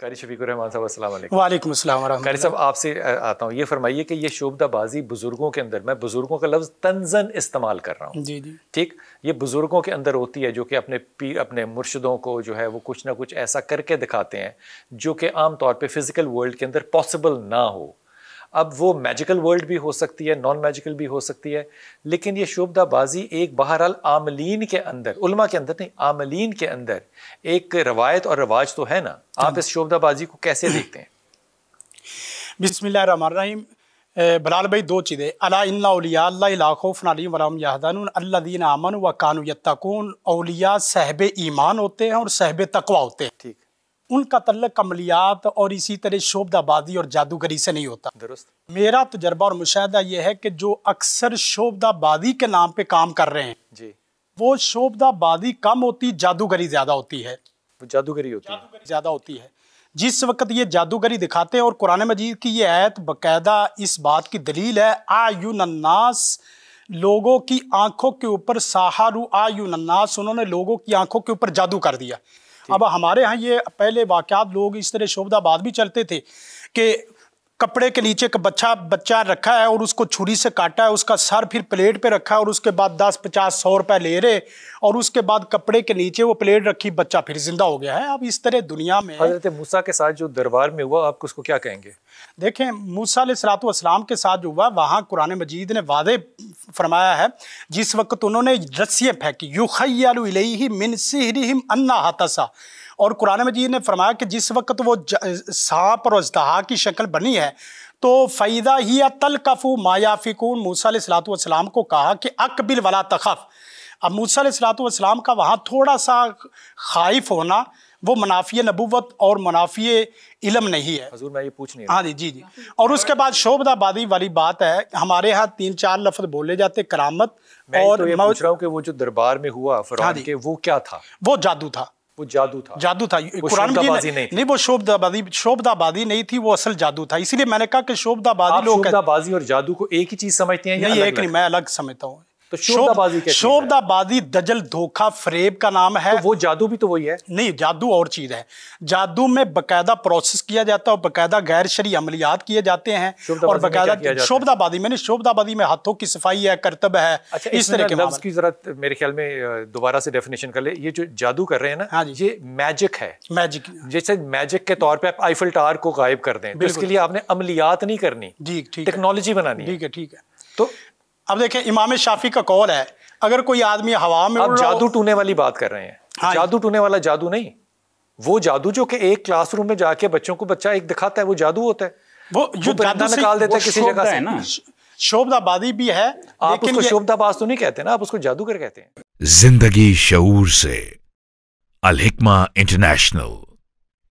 कारी शफीकुर रहमान साहब अस्सलाम वालेकुम कारी साहब आपसे आता हूँ ये फरमाइए कि ये शोबदाबाजी बुज़ुर्गों के अंदर मैं बुज़ुर्गों का लफ्ज़ तंजन इस्तेमाल कर रहा हूँ जी जी ठीक ये बुज़ुर्गों के अंदर होती है जो कि अपने पीर अपने मुर्शदों को जो है वो कुछ ना कुछ ऐसा करके दिखाते हैं जो कि आम तौर पर फ़िज़िकल वर्ल्ड के अंदर पॉसिबल ना हो अब वो मैजिकल वर्ल्ड भी हो सकती है नॉन मैजिकल भी हो सकती है लेकिन ये शोबदाबाजी एक बहरहाल आमलीन के अंदर उलमा के अंदर नहीं आमलीन के अंदर एक रवायत और रवाज तो है ना आप हाँ। इस शोबदाबाजी को कैसे देखते हैं बिस्मिल बलाल भाई दो चीज़ें अलाउलियाफ़नालीम वरम अल्लादीन आमन व कानूयतकून अलिया साहब ईमान होते हैं और साहब तकवा होते हैं ठीक उनका तल्लक कमलियात और इसी तरह शोबदाबाजी और जादूगरी से नहीं होता दुरुस्त मेरा तजर्बा और मुशाह यह है कि जो अक्सर शोबदाबाजी के नाम पर काम कर रहे हैं जी वो शोबदाबाजी कम होती जादूगरी ज़्यादा होती है जादूगरी होती है ज़्यादा होती है जिस वक्त ये जादूगरी दिखाते हैं और कुरान मजीद की ये आयत बकायदा इस बात की दलील है आयुनन्नास लोगों की आंखों के ऊपर सहारू आयुनन्नास उन्होंने लोगों की आंखों के ऊपर जादू कर दिया अब हमारे यहाँ ये पहले वाक़ात लोग इस तरह शोबदाबाद भी चलते थे कि कपड़े के नीचे का बच्चा बच्चा रखा है और उसको छुरी से काटा है उसका सर फिर प्लेट पे रखा है और उसके बाद दस पचास सौ रुपए ले रहे और उसके बाद कपड़े के नीचे वो प्लेट रखी बच्चा फिर जिंदा हो गया है अब इस तरह दुनिया में हजरत हाँ, मूसा के साथ जो दरबार में हुआ आप उसको क्या कहेंगे देखें मूसा सलाम के साथ जो हुआ वहाँ कुरान मजीद ने वादे फरमाया है जिस वक्त उन्होंने रस्सी फेंकी यू खैल मिन सिहरिम अन्ना हाथासा और कुरान मजीद ने फरमाया कि जिस वक्त वो सांप और अजदहा की शक्ल बनी है तो फ़ैदा ही या तलकफ़ू मायाफ़िकून मूसा सलातम को कहा कि अकबिल वाला तखफ़ अब मूसा का वहाँ थोड़ा सा खाइफ होना वो मुनाफी नबूत और मुनाफी इलम नहीं है हजूर मैं ये पूछ नहीं हाँ जी जी जी और उसके बाद शोभदाबादी वाली बात है हमारे यहाँ तीन चार लफ्ज बोले जाते करामत मैं तो और तो ये पूछ रहा हूँ कि वो जो दरबार में हुआ हाँ के वो क्या था वो जादू था वो जादू था जादू था कुरान की नहीं, नहीं, नहीं वो शोभदाबाजी शोभदाबाजी नहीं थी वो असल जादू था इसीलिए मैंने कहा कि शोभदाबाजी लोग शोभदाबाजी और जादू को एक ही चीज समझते हैं नहीं एक नहीं मैं अलग समझता हूँ तो शोभदाबाजी शोभदाबाजी दजल धोखा फ्रेब का नाम है तो वो जादू भी तो वही है नहीं जादू और चीज है जादू में बकायदा प्रोसेस किया जाता है और बकायदा गैर शरी अमलियात किए जाते हैं और बकायदा शोभदाबादी मैंने शोभदाबादी में हाथों की सफाई है कर्तव्य है अच्छा, इस तरह के लफ्ज की जरा मेरे ख्याल में दोबारा से डेफिनेशन कर ले ये जो जादू कर रहे हैं ना हाँ जी ये मैजिक है मैजिक जैसे मैजिक के तौर पर आप आईफल टार को गायब कर दें तो इसके लिए आपने अमलियात नहीं करनी जी टेक्नोलॉजी बनानी ठीक है ठीक है तो अब देखें इमाम शाफी का कौल है अगर कोई आदमी हवा में जादू टूने वाली बात कर रहे हैं हाँ जादू टूने वाला जादू नहीं वो जादू जो कि एक क्लासरूम में जाके बच्चों को बच्चा एक दिखाता है वो जादू होता है वो जो जादू निकाल देता है किसी जगह से ना शोभदाबादी भी है आप उसको शोभदाबाज तो नहीं कहते ना आप उसको जादूगर कहते हैं जिंदगी शूर से अलहिकमा इंटरनेशनल